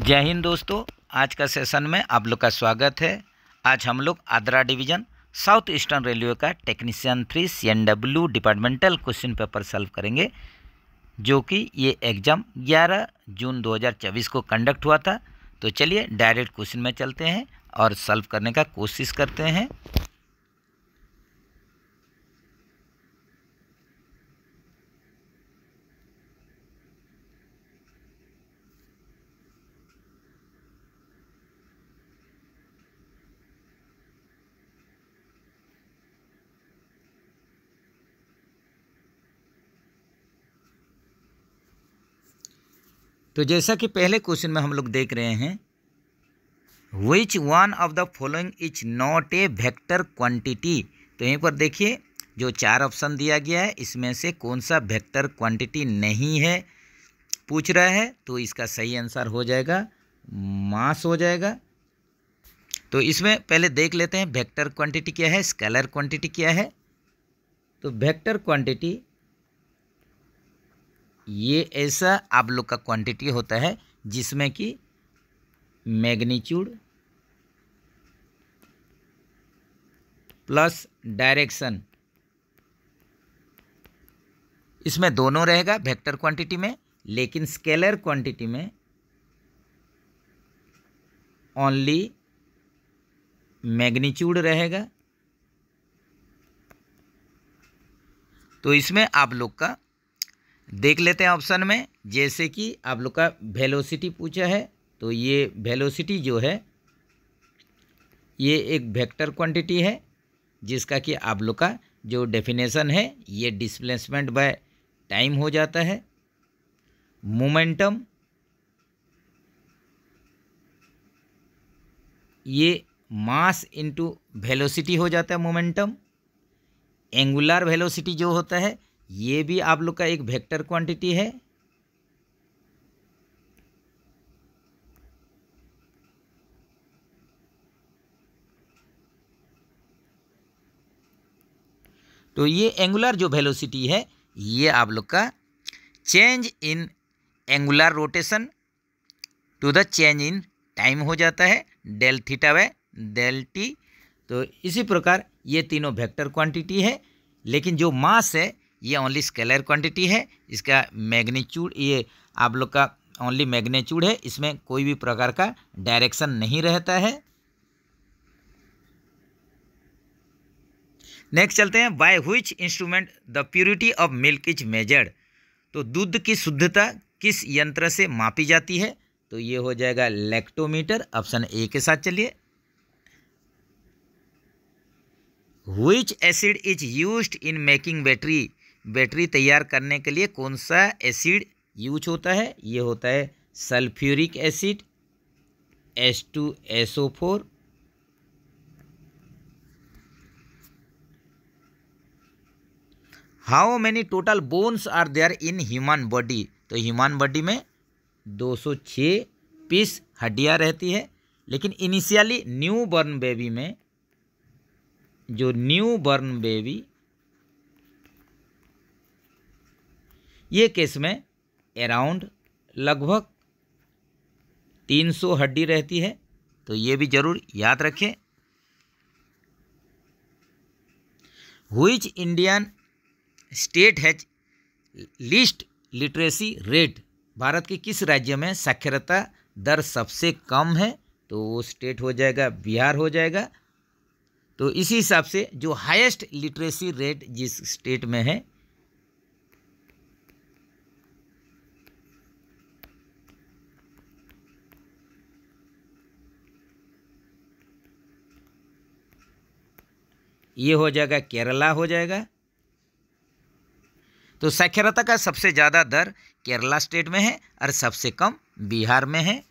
जय हिंद दोस्तों आज का सेशन में आप लोग का स्वागत है आज हम लोग Adra division south eastern railway का technician three C N W departmental question paper solve करेंगे जो कि ये एग्ज़ाम 11 जून 2024 को कंडक्ट हुआ था तो चलिए डायरेक्ट क्वेश्चन में चलते हैं और सॉल्व करने का कोशिश करते हैं तो जैसा कि पहले क्वेश्चन में हम लोग देख रहे हैं which one of the following is not a vector quantity तो यहीं पर देखिए जो चार ऑप्शन दिया गया है इसमें से कौन सा वेक्टर क्वांटिटी नहीं है पूछ रहा है तो इसका सही आंसर हो जाएगा मास हो जाएगा तो इसमें पहले देख लेते हैं वेक्टर क्वांटिटी क्या है स्केलर क्वांटिटी क्या है तो वेक्टर क्वांटिटी ये ऐसा आप लोग का क्वांटिटी होता है जिसमें कि मैग्नीट्यूड प्लस डायरेक्शन इसमें दोनों रहेगा वेक्टर क्वांटिटी में लेकिन स्केलर क्वांटिटी में ओनली मैग्नीट्यूड रहेगा तो इसमें आप लोग का देख लेते हैं ऑप्शन में जैसे कि आप लोग का वेलोसिटी पूछा है तो ये वेलोसिटी जो है ये एक वेक्टर क्वांटिटी है जिसका कि आप लोग का जो डेफिनेशन है ये डिस्प्लेसमेंट बाय टाइम हो जाता है मोमेंटम ये मास इनटू वेलोसिटी हो जाता है मोमेंटम एंगुलर वेलोसिटी जो होता है ये भी आप लोग का एक वेक्टर क्वांटिटी है तो ये एंगुलर जो वेलोसिटी है ये आप लोग का change in angular rotation to the change in time हो जाता है del theta way del T तो इसी प्रकार ये तीनों वेक्टर क्वांटिटी है लेकिन जो मास है ये ओनली स्केलर क्वांटिटी है इसका मैग्नीच्यूड ये आप लोग का ओनली मैग्नीच्यूड है इसमें कोई भी प्रकार का डायरेक्शन नहीं रहता है नेक्स्ट चलते हैं by which instrument the purity of milk is measured तो दूध की शुद्धता किस यंत्र से मापी जाती है तो ये हो जाएगा लेक्टोमीटर ऑप्शन ए के साथ चलिए which acid is use in making battery battery तैयार करने के लिए कौन सा एसिड यूज होता है ये होता है sulphuric acid S two S O four how many total bones are there in human body तो ह्यूमन बॉडी में 206 पीस हड्डियाँ रहती है लेकिन इनिशियली न्यू बर्न बेबी में जो न्यू बर्न बेबी ये केस में अराउंड लगभग तीन सौ हड्डी रहती है तो ये भी जरूर याद रखें which Indian state has least literacy rate Bharat के किस राज्य में साक्षरता दर सबसे कम है तो वो स्टेट हो जाएगा बिहार हो जाएगा तो इसी हिसाब से जो हाईएस्ट लिटरेसी रेट जिस स्टेट में है ये हो जाएगा केरला हो जाएगा तो साक्षरता का सबसे ज़्यादा दर केरला स्टेट में है और सबसे कम बिहार में है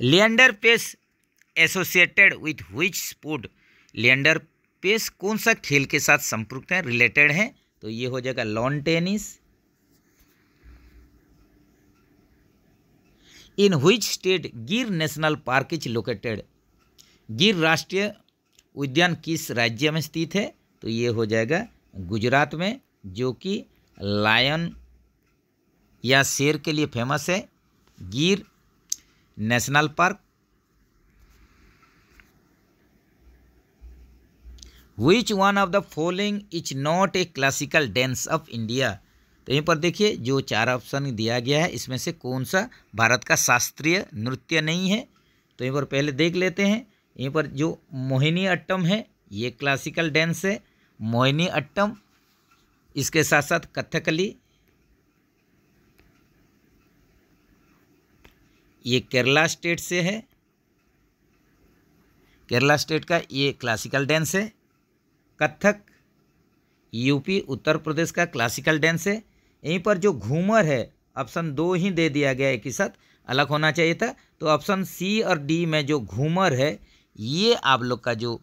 Leander Paes associated with which sport Leander Paes कौन सा खेल के साथ संपुक्त है रिलेटेड है तो ये हो जाएगा लॉन टेनिस इन हुई स्टेट गिर नेशनल पार्क इज लोकेटेड गिर राष्ट्रीय उद्यान किस राज्य में स्थित है तो ये हो जाएगा गुजरात में जो कि लायन या शेर के लिए फेमस है Gir national park which one of the following is not a classical dance of India तो यहीं पर देखिए जो चार ऑप्शन दिया गया है इसमें से कौन सा भारत का शास्त्रीय नृत्य नहीं है तो यहीं पर पहले देख लेते हैं यहीं पर जो मोहिनी अट्टम है ये क्लासिकल डांस है मोहिनी अट्टम इसके साथ साथ कथकली ये केरला स्टेट से है केरला स्टेट का ये क्लासिकल डांस है कथक यूपी उत्तर प्रदेश का क्लासिकल डांस है यहीं पर जो घूमर है ऑप्शन दो ही दे दिया गया है कि साथ अलग होना चाहिए था तो ऑप्शन सी और डी में जो घूमर है ये आप लोग का जो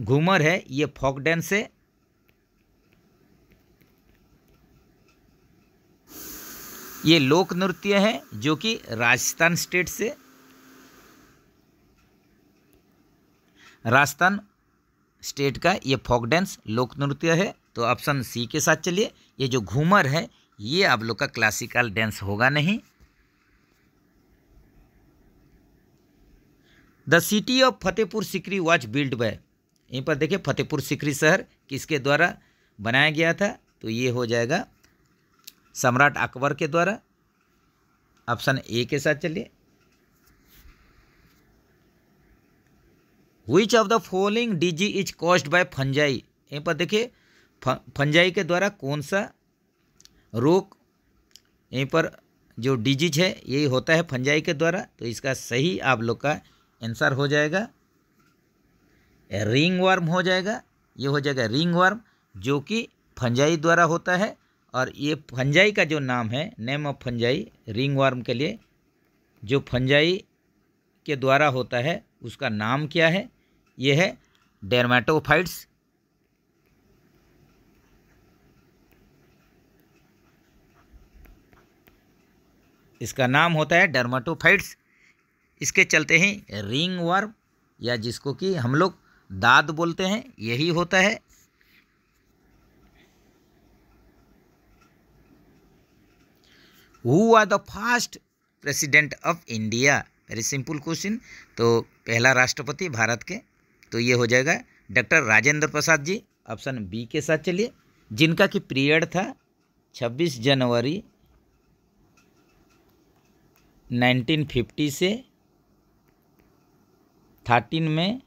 घूमर है ये फोक डांस है ये लोक नृत्य है जो कि राजस्थान स्टेट से राजस्थान स्टेट का ये फोक डांस लोक नृत्य है तो ऑप्शन सी के साथ चलिए ये जो घूमर है ये आप लोग का क्लासिकल डांस होगा नहीं the city of Fatehpur Sikri was build by यहीं पर देखिए फतेहपुर सिकरी शहर किसके द्वारा बनाया गया था तो ये हो जाएगा सम्राट अकबर के द्वारा ऑप्शन ए के साथ चलिए which of the following disease is caused by fungi यहीं पर देखिए फंजाई के द्वारा कौन सा रोग यहीं पर जो डिजीज है यही होता है फंजाई के द्वारा तो इसका सही आप लोग का आंसर हो जाएगा रिंग वर्म हो जाएगा ये हो जाएगा रिंग वर्म जो कि फंजाई द्वारा होता है और ये फंजाई का जो नाम है name of fungi ringworm के लिए जो फंजाई के द्वारा होता है उसका नाम क्या है ये है डेरमेटोफाइट्स इसका नाम होता है डर्माटोफाइट्स इसके चलते ही रिंग वर्म या जिसको कि हम लोग दाद बोलते हैं यही होता है who are the first president of India very simple question तो पहला राष्ट्रपति भारत के तो ये हो जाएगा doctor Rajendra Prasad ji option B के साथ चलिए जिनका कि पीरियड था 26 जनवरी 1950 से थर्टीन में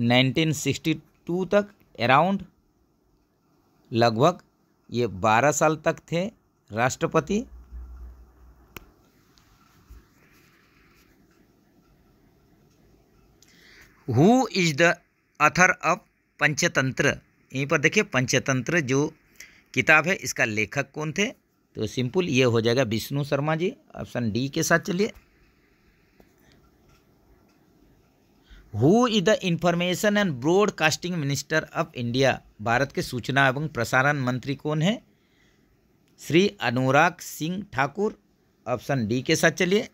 1962 तक अराउंड लगभग ये 12 साल तक थे राष्ट्रपति who is the author of Panchatantra यहीं पर देखिए पंचतंत्र जो किताब है इसका लेखक कौन थे तो सिंपल ये हो जाएगा विष्णु शर्मा जी ऑप्शन डी के साथ चलिए who is the information and broadcasting minister of India Bharat के सूचना एवं प्रसारण मंत्री कौन है श्री अनुराग सिंह ठाकुर ऑप्शन डी के साथ चलिए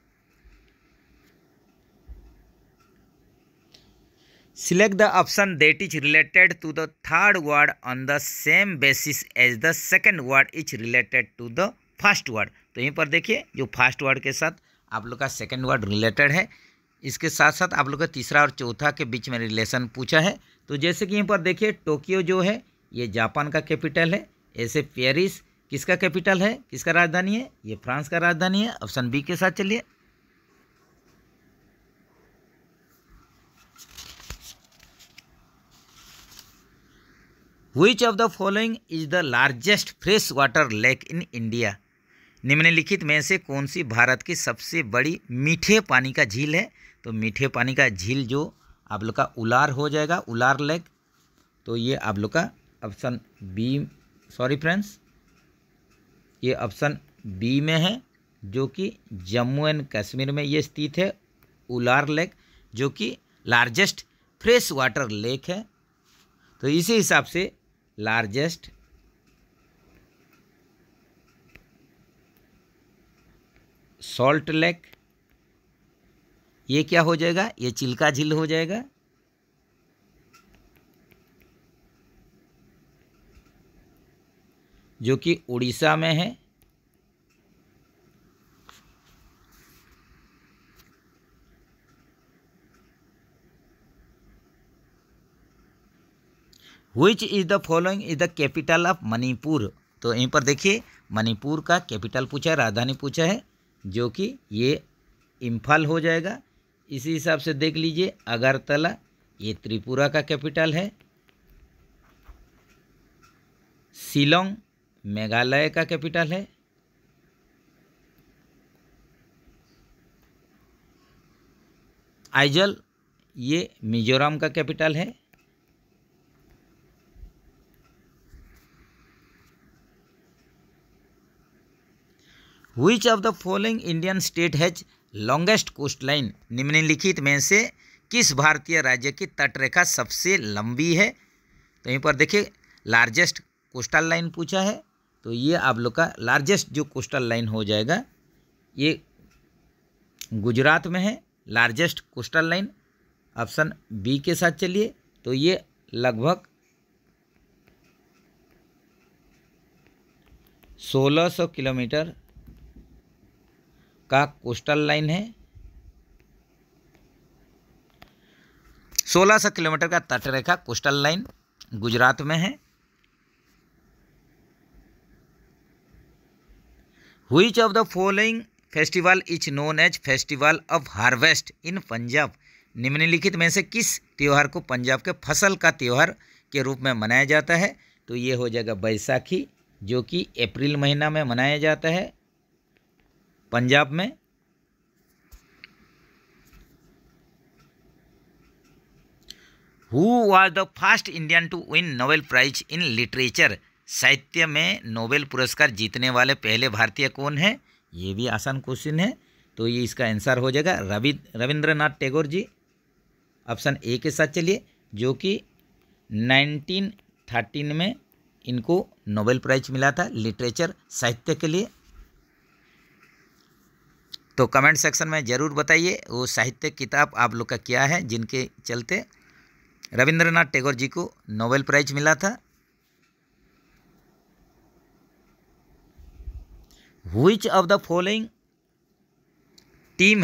Select the option that is related to the third word on the same basis as the second word is related to the first word. तो यहीं पर देखिए जो फर्स्ट वर्ड के साथ आप लोग का सेकेंड वर्ड रिलेटेड है इसके साथ साथ आप लोग का तीसरा और चौथा के बीच में रिलेशन पूछा है तो जैसे कि यहीं पर देखिए टोक्यो जो है ये जापान का कैपिटल है ऐसे पेरिस किसका कैपिटल है किसका राजधानी है ये फ्रांस का राजधानी है ऑप्शन बी के साथ चलिए of the following is the largest fresh water lake in India निम्नलिखित में से कौन सी भारत की सबसे बड़ी मीठे पानी का झील है तो मीठे पानी का झील जो आप लोग का उलार हो जाएगा उलार लेक तो ये आप लोग का ऑप्शन बी सॉरी फ्रेंड्स ये ऑप्शन बी में है जो कि जम्मू एंड कश्मीर में ये स्थित है उलार लेक जो कि लार्जेस्ट फ्रेश वाटर लेक है तो इसी हिसाब से largest सॉल्ट लेक ये क्या हो जाएगा ये चिल्का झील हो जाएगा जो कि उड़ीसा में है which is the following is the capital of Manipur तो यहीं पर देखिए मणिपुर का कैपिटल पूछा है राजधानी पूछा है जो कि ये इम्फाल हो जाएगा इसी हिसाब से देख लीजिए अगरतला ये त्रिपुरा का कैपिटल है शिलोंग मेघालय का कैपिटल है आइजल ये मिजोरम का कैपिटल है which of the following Indian state has longest coastline निम्नलिखित में से किस भारतीय राज्य की तटरेखा सबसे लंबी है तो यहीं पर देखिए लार्जेस्ट कोस्टल लाइन पूछा है तो ये आप लोग का लार्जेस्ट जो कोस्टल लाइन हो जाएगा ये गुजरात में है largest coastal line option B के साथ चलिए तो ये लगभग सोलह सौ किलोमीटर का कोस्टल लाइन है सोलह सौ किलोमीटर का तटरेखा कोस्टल लाइन गुजरात में है which of the following festival is known as festival of harvest in Punjab निम्नलिखित में से किस त्यौहार को पंजाब के फसल का त्यौहार के रूप में मनाया जाता है तो ये हो जाएगा बैसाखी जो कि अप्रैल महीना में मनाया जाता है पंजाब में who was the first Indian to win Nobel prize in literature साहित्य में नोबेल पुरस्कार जीतने वाले पहले भारतीय कौन है ये भी आसान क्वेश्चन है तो ये इसका आंसर हो जाएगा रवि रविंद्रनाथ टैगोर जी ऑप्शन ए के साथ चलिए जो कि 1913 में इनको नोबेल प्राइज मिला था लिटरेचर साहित्य के लिए तो कमेंट सेक्शन में ज़रूर बताइए वो साहित्य किताब आप लोग का क्या है जिनके चलते रविंद्रनाथ टैगोर जी को नोबेल प्राइज मिला था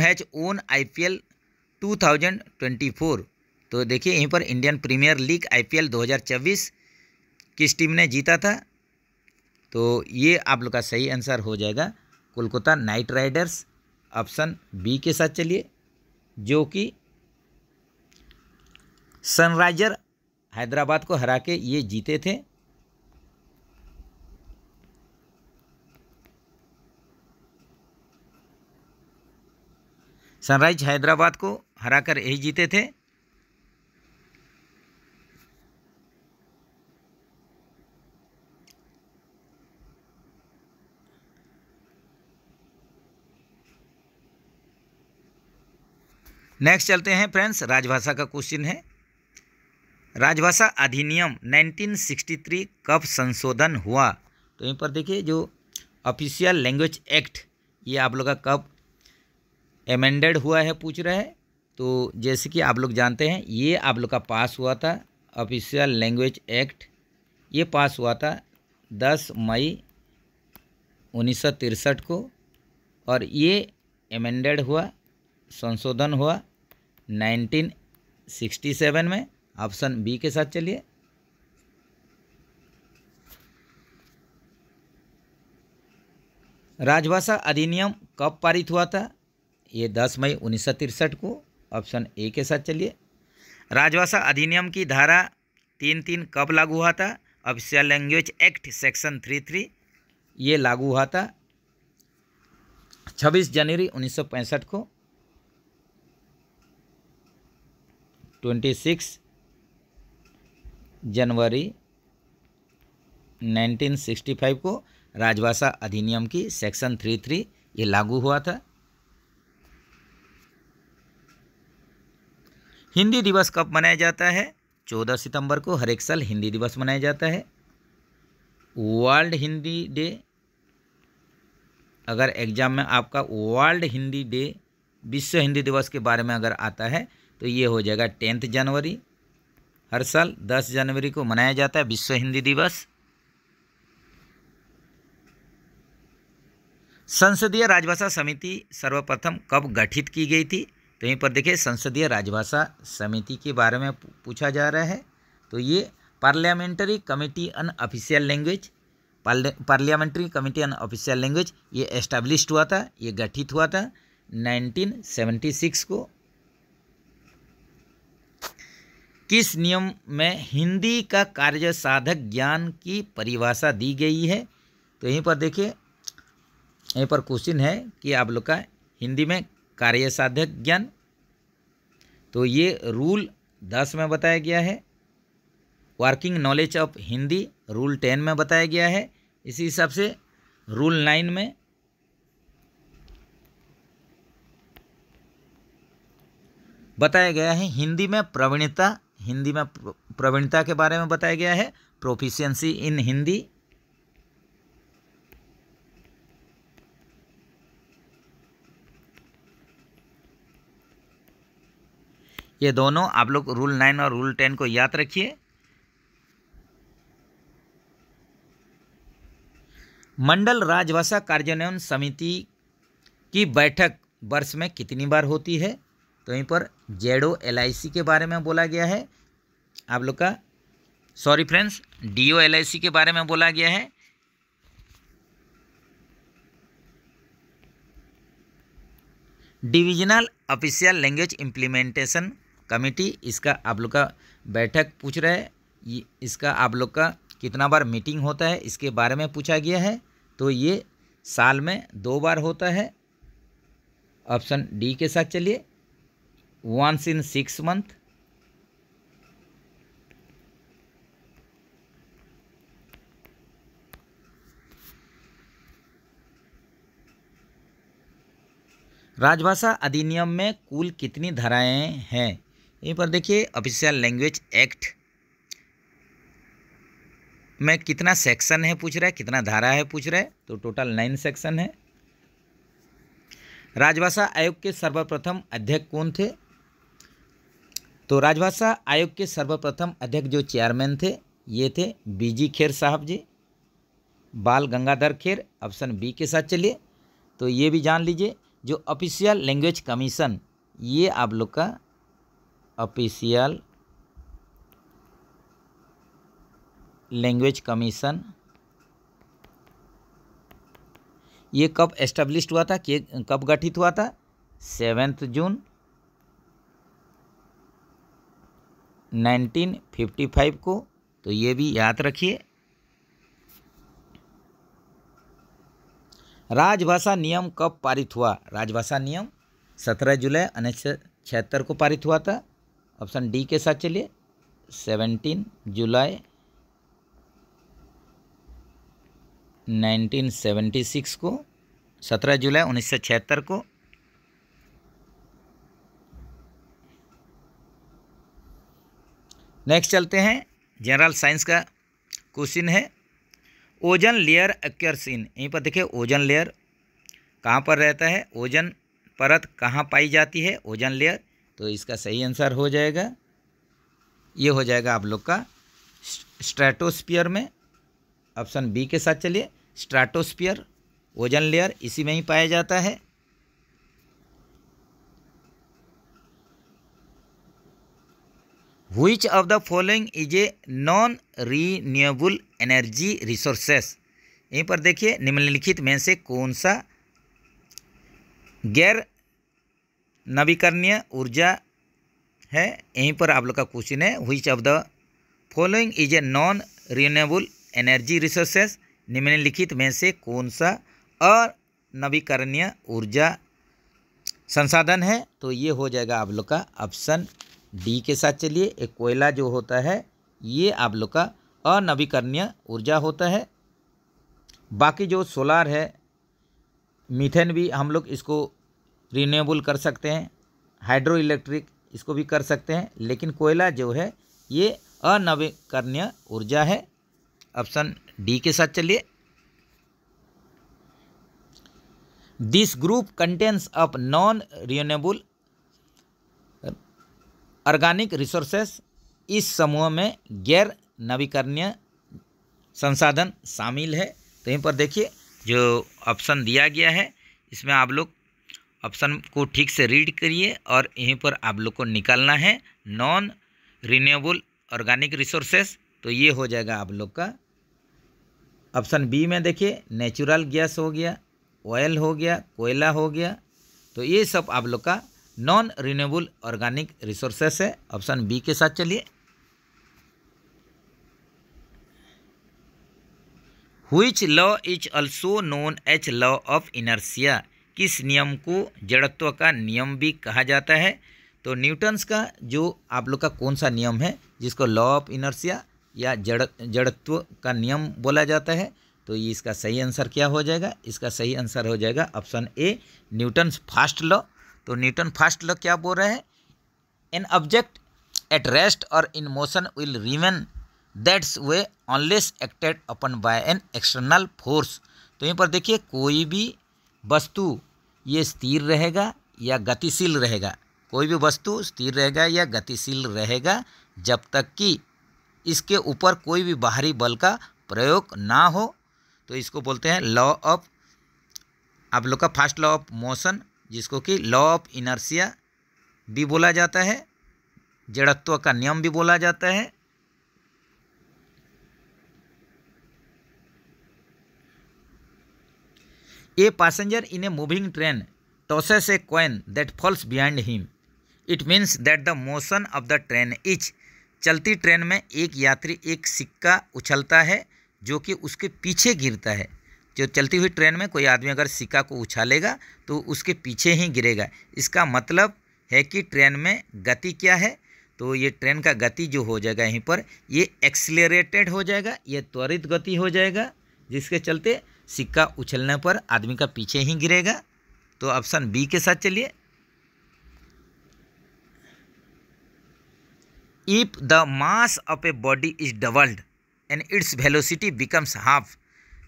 which won I P L two thousand twenty 2024 तो देखिए यहीं पर इंडियन प्रीमियर लीग आईपीएल 2024 किस टीम ने जीता था तो ये आप लोग का सही आंसर हो जाएगा Kolkata Knight Riders option B के साथ चलिए जो कि सनराइजर हैदराबाद को हरा के ये जीते थे सनराइज हैदराबाद को हराकर यही जीते थे नेक्स्ट चलते हैं फ्रेंड्स राजभाषा का क्वेश्चन है राजभाषा अधिनियम 1963 कब संशोधन हुआ तो यहीं पर देखिए जो ऑफिशियल लैंग्वेज एक्ट ये आप लोग का कब एमेंडेड हुआ है पूछ रहे हैं तो जैसे कि आप लोग जानते हैं ये आप लोग का पास हुआ था ऑफिशियल लैंग्वेज एक्ट ये पास हुआ था 10 मई उन्नीस को और ये एमेंडेड हुआ संशोधन हुआ 1967 में ऑप्शन बी के साथ चलिए राजभाषा अधिनियम कब पारित हुआ था ये 10 मई उन्नीस को ऑप्शन ए के साथ चलिए राजभाषा अधिनियम की धारा तीन तीन कब लागू हुआ था official language act section three three ये लागू हुआ था 26 जनवरी पैंसठ को twenty six January nineteen sixty five को राजभाषा अधिनियम की सेक्शन थ्री थ्री ये लागू हुआ था हिंदी दिवस कब मनाया जाता है चौदह सितंबर को हर एक साल हिंदी दिवस मनाया जाता है वर्ल्ड हिंदी डे अगर एग्जाम में आपका वर्ल्ड हिंदी डे विश्व हिंदी दिवस के बारे में अगर आता है तो ये हो जाएगा टेंथ जनवरी हर साल दस जनवरी को मनाया जाता है विश्व हिंदी दिवस संसदीय राजभाषा समिति सर्वप्रथम कब गठित की गई थी तो यहीं पर देखिए संसदीय राजभाषा समिति के बारे में पूछा जा रहा है तो ये parliamentary committee on official language parliamentary committee on official language ये एस्टेब्लिश हुआ था ये गठित हुआ था 1976 को किस नियम में हिंदी का कार्य साधक ज्ञान की परिभाषा दी गई है तो यहीं पर देखिए यहीं पर क्वेश्चन है कि आप लोग का हिंदी में कार्य साधक ज्ञान तो ये रूल दस में बताया गया है working knowledge of Hindi rule ten में बताया गया है इसी हिसाब से रूल नाइन में बताया गया है हिंदी में प्रवीणता हिंदी में प्रवीणता के बारे में बताया गया है प्रोफिशियंसी इन हिंदी ये दोनों आप लोग रूल नाइन और रूल टेन को याद रखिए मंडल राजभाषा कार्यान्वयन समिति की बैठक वर्ष में कितनी बार होती है तो यहीं पर जेडो एल आई सी के बारे में बोला गया है आप लोग का sorry friends D O L I C के बारे में बोला गया है divisional official language implementation committee इसका आप लोग का बैठक पूछ रहे हैं इसका आप लोग का कितना बार मीटिंग होता है इसके बारे में पूछा गया है तो ये साल में दो बार होता है ऑप्शन डी के साथ चलिए once in 6 month राजभाषा अधिनियम में कुल कितनी धाराएं हैं यहीं पर देखिए ऑफिशियल लैंग्वेज एक्ट में कितना सेक्शन है पूछ रहा है कितना धारा है पूछ रहा है तो टोटल नाइन सेक्शन है राजभाषा आयोग के सर्वप्रथम अध्यक्ष कौन थे तो राजभाषा आयोग के सर्वप्रथम अध्यक्ष जो चेयरमैन थे ये थे बीजी खेर साहब जी बाल गंगाधर खेर ऑप्शन बी के साथ चलिए तो ये भी जान लीजिए जो ऑफिशियल लैंग्वेज कमीशन ये आप लोग का ऑफिशियल लैंग्वेज कमीशन ये कब एस्टेब्लिश हुआ था कब गठित हुआ था सेवेंथ जून 1955 को तो ये भी याद रखिए राजभाषा नियम कब पारित हुआ राजभाषा नियम 17 जुलाई उन्नीस छिहत्तर को पारित हुआ था ऑप्शन डी के साथ चलिए 17 जुलाई 1976 को 17 जुलाई उन्नीस को नेक्स्ट चलते हैं जनरल साइंस का क्वेश्चन है ओजन लेयर एक्यरसिन यहीं पर देखिए ओजन लेयर कहाँ पर रहता है ओजन परत कहाँ पाई जाती है ओजन लेयर तो इसका सही आंसर हो जाएगा ये हो जाएगा आप लोग का स्ट्रेटोस्पियर में ऑप्शन बी के साथ चलिए स्ट्रेटोस्पियर ओजन लेयर इसी में ही पाया जाता है which of the following is a non renewable energy resources यहीं पर देखिए निम्नलिखित में से कौन सा गैर नवीकरणीय ऊर्जा है यहीं पर आप लोग का क्वेश्चन है which of the following is a non renewable energy resources निम्नलिखित में से कौन सा और नवीकरणीय ऊर्जा संसाधन है तो ये हो जाएगा आप लोग का ऑप्शन डी के साथ चलिए एक कोयला जो होता है ये आप लोग का अनवीकरणीय ऊर्जा होता है बाकी जो सोलार है मीथेन भी हम लोग इसको रिन्यूएबल कर सकते हैं हाइड्रो इलेक्ट्रिक इसको भी कर सकते हैं लेकिन कोयला जो है ये अनवीकरणीय ऊर्जा है ऑप्शन डी के साथ चलिए this group contains of non renewable organic resources इस समूह में गैर नवीकरणीय संसाधन शामिल है तो यहीं पर देखिए जो ऑप्शन दिया गया है इसमें आप लोग ऑप्शन को ठीक से रीड करिए और यहीं पर आप लोग को निकालना है नॉन रिन्यूएबल ऑर्गेनिक रिसोर्सेस तो ये हो जाएगा आप लोग का ऑप्शन बी में देखिए नेचुरल गैस हो गया ऑयल हो गया कोयला हो गया तो ये सब आप लोग का नॉन रिन्यूएबल ऑर्गेनिक रिसोर्सेस है ऑप्शन बी के साथ चलिए which law is also known as law of inertia किस नियम को जड़त्व का नियम भी कहा जाता है तो न्यूटन्स का जो आप लोग का कौन सा नियम है जिसको लॉ ऑफ इनर्सिया या जड़ जड़त्व का नियम बोला जाता है तो ये इसका सही आंसर क्या हो जाएगा इसका सही आंसर हो जाएगा option A Newton's first law तो न्यूटन फर्स्ट लॉ क्या बोल रहे हैं एन ऑब्जेक्ट एट रेस्ट और in motion will remain that's way unless acted upon by an external force तो यहीं पर देखिए कोई भी वस्तु ये स्थिर रहेगा या गतिशील रहेगा कोई भी वस्तु स्थिर रहेगा या गतिशील रहेगा जब तक कि इसके ऊपर कोई भी बाहरी बल का प्रयोग ना हो तो इसको बोलते हैं लॉ ऑफ आप लोग का फर्स्ट लॉ ऑफ मोशन जिसको कि लॉ ऑफ इनर्सिया भी बोला जाता है जड़त्व का नियम भी बोला जाता है a passenger in a moving train tosses a coin that falls behind him it means that the motion of the train is चलती ट्रेन में एक यात्री एक सिक्का उछलता है जो कि उसके पीछे गिरता है जो चलती हुई ट्रेन में कोई आदमी अगर सिक्का को उछालेगा तो उसके पीछे ही गिरेगा इसका मतलब है कि ट्रेन में गति क्या है तो ये ट्रेन का गति जो हो जाएगा यहीं पर ये एक्सलेटेड हो जाएगा ये त्वरित गति हो जाएगा जिसके चलते सिक्का उछलने पर आदमी का पीछे ही गिरेगा तो ऑप्शन बी के साथ चलिए if the mass of a body is doubled and its velocity becomes half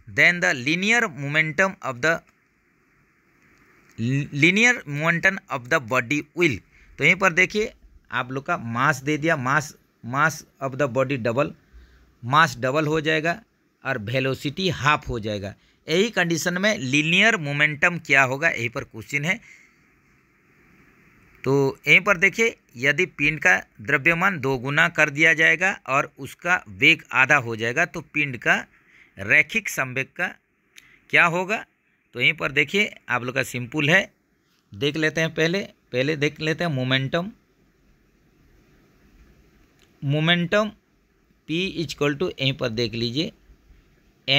then the linear momentum of the linear momentum of the body will तो यहीं पर देखिए आप लोग का मास दे दिया mass mass of the body double mass double हो जाएगा और वेलोसिटी हाफ हो जाएगा यही कंडीशन में लीनियर मोमेंटम क्या होगा यहीं पर क्वेश्चन है तो यहीं पर देखिए यदि पिंड का द्रव्यमान दो गुना कर दिया जाएगा और उसका वेग आधा हो जाएगा तो पिंड का रैखिक संवेक का क्या होगा तो यहीं पर देखिए आप लोग का सिंपल है देख लेते हैं पहले पहले देख लेते हैं momentum momentum P is equal to यहीं पर देख लीजिए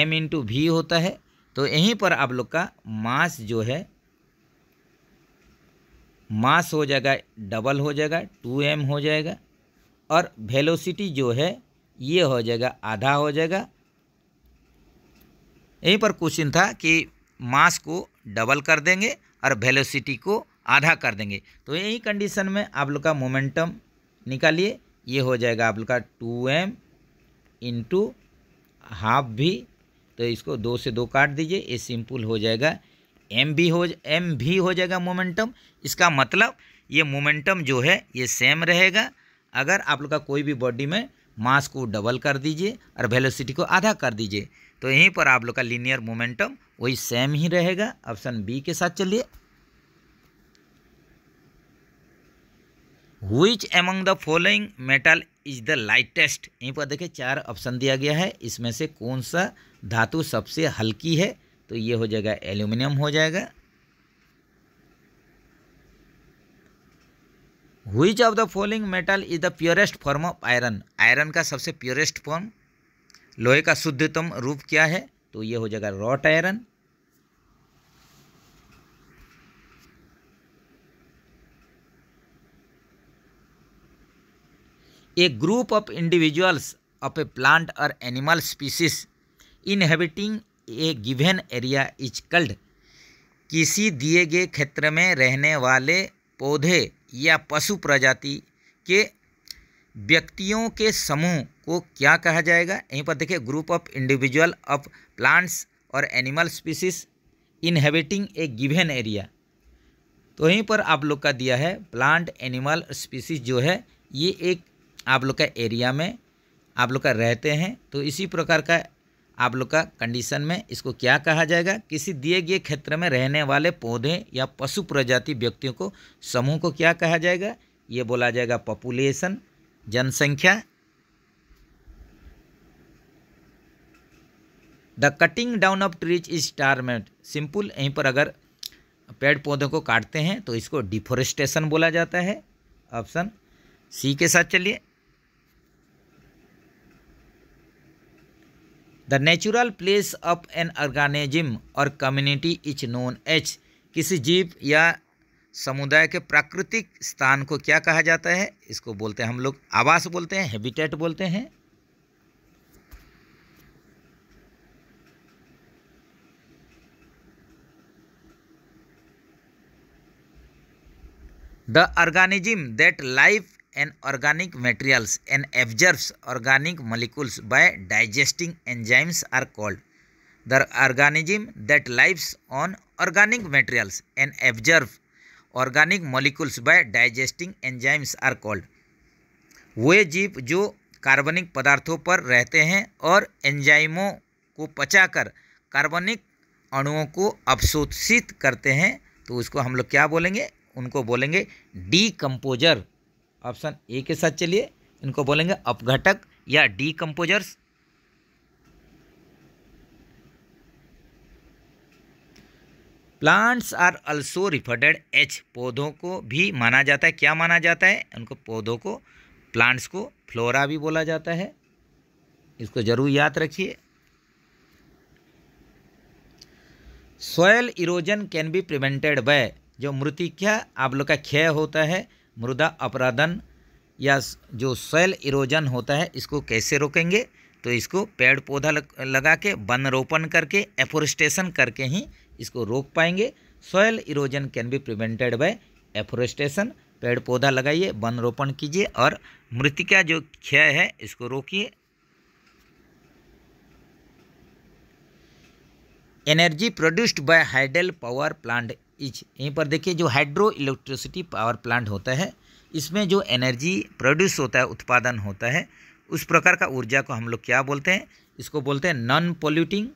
एम इंटू भी होता है तो यहीं पर आप लोग का मास जो है मास हो जाएगा डबल हो जाएगा टू एम हो जाएगा और वेलोसिटी जो है ये हो जाएगा आधा हो जाएगा यहीं पर क्वेश्चन था कि मास को डबल कर देंगे और वेलोसिटी को आधा कर देंगे तो यही कंडीशन में आप लोग का मोमेंटम निकालिए ये हो जाएगा आप लोग का टू एम इंटू हाफ भी तो इसको दो से दो काट दीजिए ये सिंपल हो जाएगा एम भी हो एम भी हो जाएगा मोमेंटम इसका मतलब ये मोमेंटम जो है ये सेम रहेगा अगर आप लोग का कोई भी बॉडी में मास को डबल कर दीजिए और वेलोसिटी को आधा कर दीजिए तो यहीं पर आप लोग का लीनियर मोमेंटम वही सेम ही रहेगा ऑप्शन बी के साथ चलिए which among the following metal is the lightest यहीं पर देखिए चार ऑप्शन दिया गया है इसमें से कौन सा धातु सबसे हल्की है तो ये हो जाएगा एल्यूमिनियम हो जाएगा which of the following metal is the purest form of iron iron का सबसे प्योरेस्ट फॉर्म लोहे का शुद्धतम रूप क्या है तो ये हो जाएगा wrought iron a group of individuals of a plant और animal species inhabiting a given area is called किसी दिए गए क्षेत्र में रहने वाले पौधे या पशु प्रजाति के व्यक्तियों के समूह को क्या कहा जाएगा यहीं पर देखिए group of individual of plants और animal species inhabiting a given area तो यहीं पर आप लोग का दिया है प्लांट एनिमल स्पीसीज जो है ये एक आप लोग का एरिया में आप लोग का रहते हैं तो इसी प्रकार का आप लोग का कंडीशन में इसको क्या कहा जाएगा किसी दिए गए क्षेत्र में रहने वाले पौधे या पशु प्रजाति व्यक्तियों को समूह को क्या कहा जाएगा ये बोला जाएगा पॉपुलेशन जनसंख्या the cutting down of trees is termed simple यहीं पर अगर पेड़ पौधों को काटते हैं तो इसको डिफोरेस्टेशन बोला जाता है ऑप्शन सी के साथ चलिए the natural place of an organism और कम्युनिटी इज नोन एच किसी जीव या समुदाय के प्राकृतिक स्थान को क्या कहा जाता है इसको बोलते हैं हम लोग आवास बोलते हैं हैबिटेट बोलते हैं the organism that life on organic materials and absorbs organic molecules by digesting enzymes are called the organism that lives on organic materials and absorb organic molecules by digesting enzymes are called वे जीव जो कार्बनिक पदार्थों पर रहते हैं और एंजाइमों को पचाकर कार्बनिक अणुओं को अवशोषित करते हैं तो उसको हम लोग क्या बोलेंगे उनको बोलेंगे डीकम्पोजर ऑप्शन ए के साथ चलिए इनको बोलेंगे अपघटक या decomposers plants are also referred as पौधों को भी माना जाता है क्या माना जाता है उनको पौधों को प्लांट्स को फ्लोरा भी बोला जाता है इसको जरूर याद रखिए soil erosion can be prevented by जो मृतिका आप लोग का क्षय होता है मृदा अपराधन या जो सॉयल इरोजन होता है इसको कैसे रोकेंगे तो इसको पेड़ पौधा लगा के वन रोपण करके एफोरेस्टेशन करके ही इसको रोक पाएंगे soil erosion can be prevented by afforestation पेड़ पौधा लगाइए वन रोपण कीजिए और मृतिका जो क्षय है इसको रोकिए energy produced by hydral power plant is यहीं पर देखिए जो हाइड्रो इलेक्ट्रिसिटी पावर प्लांट होता है इसमें जो एनर्जी प्रोड्यूस होता है उत्पादन होता है उस प्रकार का ऊर्जा को हम लोग क्या बोलते हैं इसको बोलते हैं नॉन पोल्यूटिंग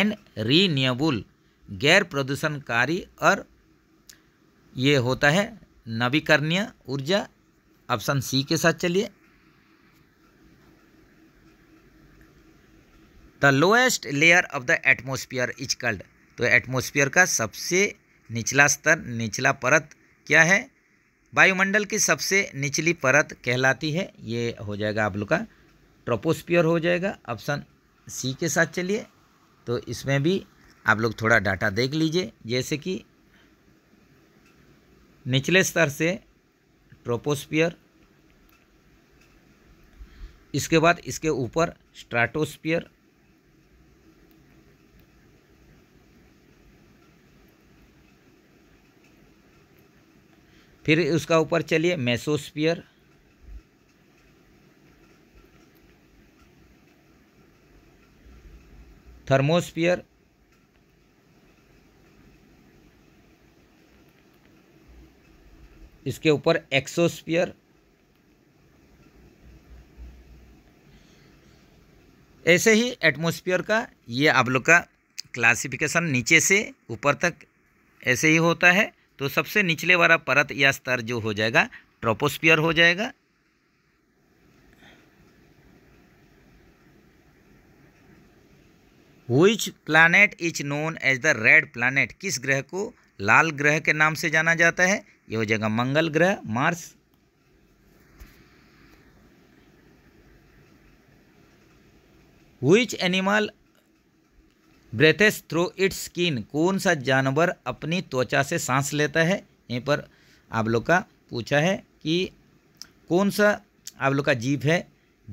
एन रीन्यूएबल गैर प्रदूषणकारी और ये होता है नवीकरणीय ऊर्जा ऑप्शन सी के साथ चलिए the lowest layer of the atmosphere is called तो एटमोस्फियर का सबसे निचला स्तर निचला परत क्या है वायुमंडल की सबसे निचली परत कहलाती है ये हो जाएगा आप लोग का ट्रोपोस्फियर हो जाएगा ऑप्शन सी के साथ चलिए तो इसमें भी आप लोग थोड़ा डाटा देख लीजिए जैसे कि निचले स्तर से ट्रोपोस्पियर इसके बाद इसके ऊपर स्ट्राटोस्पियर फिर उसका ऊपर चलिए मेसोस्पियर थर्मोस्पियर इसके ऊपर एक्सोस्पियर ऐसे ही एटमोस्फियर का ये आप लोग का क्लासिफिकेशन नीचे से ऊपर तक ऐसे ही होता है तो सबसे निचले वाला परत या स्तर जो हो जाएगा ट्रोपोस्पियर हो जाएगा which planet is known as the red planet किस ग्रह को लाल ग्रह के नाम से जाना जाता है यह हो जाएगा मंगल ग्रह Mars which animal breathes through its skin कौन सा जानवर अपनी त्वचा से सांस लेता है यहीं पर आप लोग का पूछा है कि कौन सा आप लोग का जीव है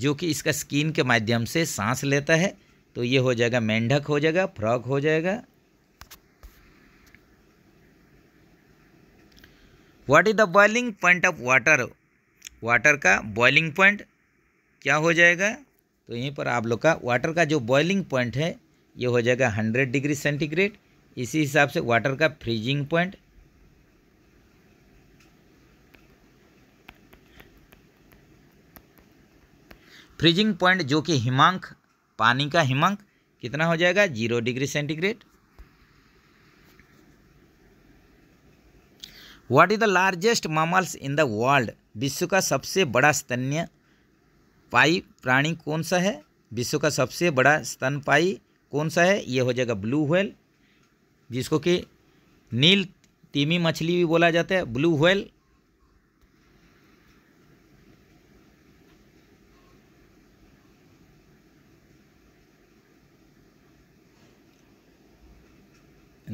जो कि इसका स्किन के माध्यम से सांस लेता है तो ये हो जाएगा मेंढक हो जाएगा फ्रॉग हो जाएगा what is the boiling point of water water का बॉइलिंग पॉइंट क्या हो जाएगा तो यहीं पर आप लोग का वाटर का जो बॉइलिंग पॉइंट है ये हो जाएगा हंड्रेड डिग्री सेंटीग्रेड इसी हिसाब से वाटर का फ्रीजिंग पॉइंट फ्रीजिंग पॉइंट जो कि हिमांक पानी का हिमांक कितना हो जाएगा zero degree centigrade what is the largest mammals in the world विश्व का सबसे बड़ा स्तन्य पाई प्राणी कौन सा है विश्व का सबसे बड़ा स्तन पाई कौन सा है ये हो जाएगा ब्लू व्हेल जिसको कि नील तीमी मछली भी बोला जाता है ब्लू व्हेल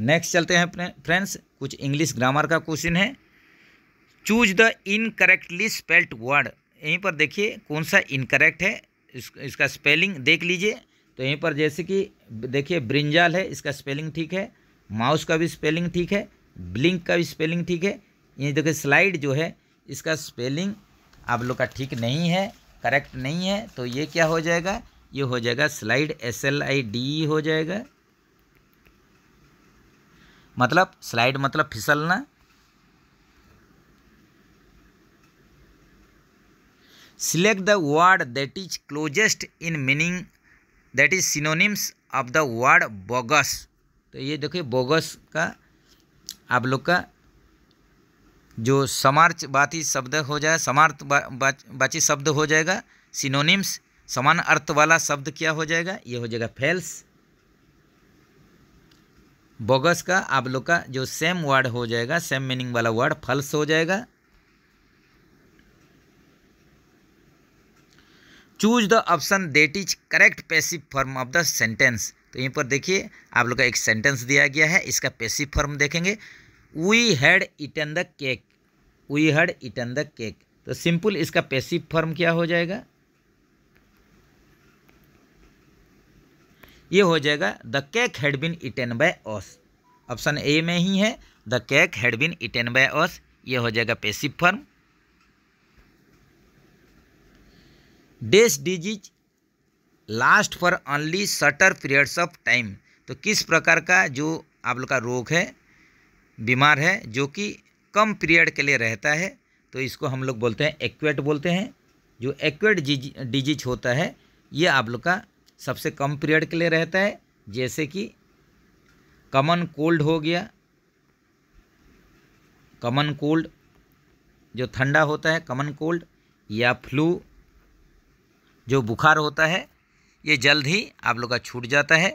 नेक्स्ट चलते हैं फ्रेंड्स कुछ इंग्लिश ग्रामर का क्वेश्चन है choose the incorrectly spelt word यहीं पर देखिए कौन सा इनकरेक्ट है इस, इसका स्पेलिंग देख लीजिए तो यहीं पर जैसे कि देखिए ब्रिंजाल है इसका स्पेलिंग ठीक है माउस का भी स्पेलिंग ठीक है ब्लिंक का भी स्पेलिंग ठीक है ये देखिए स्लाइड जो है इसका स्पेलिंग आप लोग का ठीक नहीं है करेक्ट नहीं है तो ये क्या हो जाएगा ये हो जाएगा slide S L I D हो जाएगा मतलब स्लाइड मतलब फिसलना select the word that is closest in meaning that is synonyms of the word bogus तो ये देखिए बोगस का आप लोग का जो समार्थ बाती शब्द हो जाए समार्थ बाची शब्द हो जाएगा सिनोनिम्स समान अर्थ वाला शब्द क्या हो जाएगा ये हो जाएगा फेल्स बोगस का आप लोग का जो सेम वर्ड हो जाएगा सेम मीनिंग वाला वर्ड फल्स हो जाएगा choose the option that is correct passive form of the sentence तो यहीं पर देखिए आप लोग का एक सेंटेंस दिया गया है इसका पैसिव फॉर्म देखेंगे we had eaten the cake we had eaten the cake तो सिंपल इसका पैसिव फॉर्म क्या हो जाएगा ये हो जाएगा the cake had been eaten by us option A में ही है the cake had been eaten by us ये हो जाएगा passive form these disease last for only shorter periods of time तो किस प्रकार का जो आप लोग का रोग है बीमार है जो कि कम पीरियड के लिए रहता है तो इसको हम लोग बोलते हैं एक्वेट बोलते हैं जो एक्वेट डिजीज होता है ये आप लोग का सबसे कम पीरियड के लिए रहता है जैसे कि कमन कोल्ड हो गया कमन कोल्ड जो ठंडा होता है कमन कोल्ड या फ्लू जो बुखार होता है ये जल्द ही आप लोग का छूट जाता है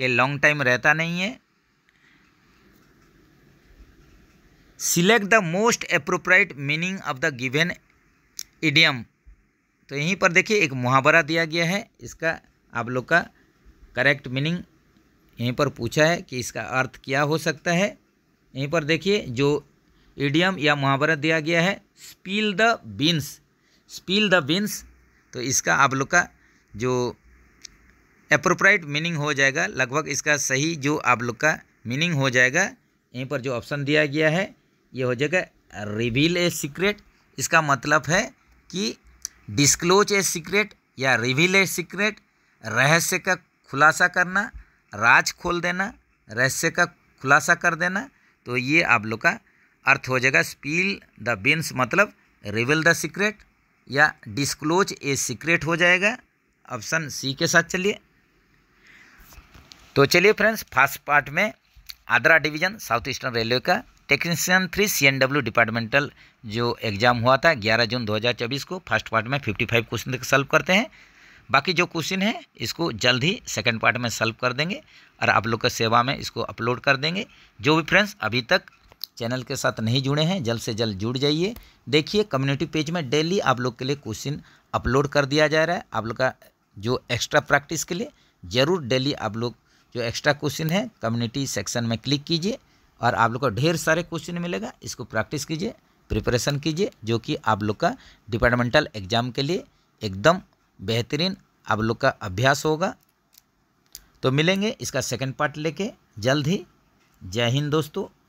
ये लॉन्ग टाइम रहता नहीं है select the most appropriate meaning of the given idiom तो यहीं पर देखिए एक मुहावरा दिया गया है इसका आप लोग का करेक्ट मीनिंग यहीं पर पूछा है कि इसका अर्थ क्या हो सकता है यहीं पर देखिए जो ईडियम या मुहावरा दिया गया है spill the beans spill the beans तो इसका आप लोग का जो अप्रोप्राइट मीनिंग हो जाएगा लगभग इसका सही जो आप लोग का मीनिंग हो जाएगा यहीं पर जो ऑप्शन दिया गया है ये हो जाएगा रिवील ए सीक्रेट इसका मतलब है कि डिस्क्लोज ए सीक्रेट या रिवील ए सीक्रेट रहस्य का खुलासा करना राज खोल देना रहस्य का खुलासा कर देना तो ये आप लोग का अर्थ हो जाएगा स्पील द बीन्स मतलब रिविल द सीक्रेट या डिस्क्लोज ए सीक्रेट हो जाएगा ऑप्शन सी के साथ चलिए तो चलिए फ्रेंड्स फर्स्ट पार्ट में Adra division South eastern railway का technician three C N W departmental जो एग्ज़ाम हुआ था 11 जून 2024 को फर्स्ट पार्ट में 55 क्वेश्चन सॉल्व करते हैं बाकी जो क्वेश्चन है इसको जल्द ही सेकेंड पार्ट में सल्व कर देंगे और आप लोग के सेवा में इसको अपलोड कर देंगे जो भी फ्रेंड्स अभी तक चैनल के साथ नहीं जुड़े हैं जल्द से जल्द जुड़ जाइए देखिए कम्युनिटी पेज में डेली आप लोग के लिए क्वेश्चन अपलोड कर दिया जा रहा है आप लोग का जो एक्स्ट्रा प्रैक्टिस के लिए ज़रूर डेली आप लोग जो एक्स्ट्रा क्वेश्चन है कम्युनिटी सेक्शन में क्लिक कीजिए और आप लोग को ढेर सारे क्वेश्चन मिलेगा इसको प्रैक्टिस कीजिए प्रिपरेशन कीजिए जो कि आप लोग का डिपार्टमेंटल एग्जाम के लिए एकदम बेहतरीन आप लोग का अभ्यास होगा तो मिलेंगे इसका सेकंड पार्ट लेके जल्द ही जय हिंद दोस्तों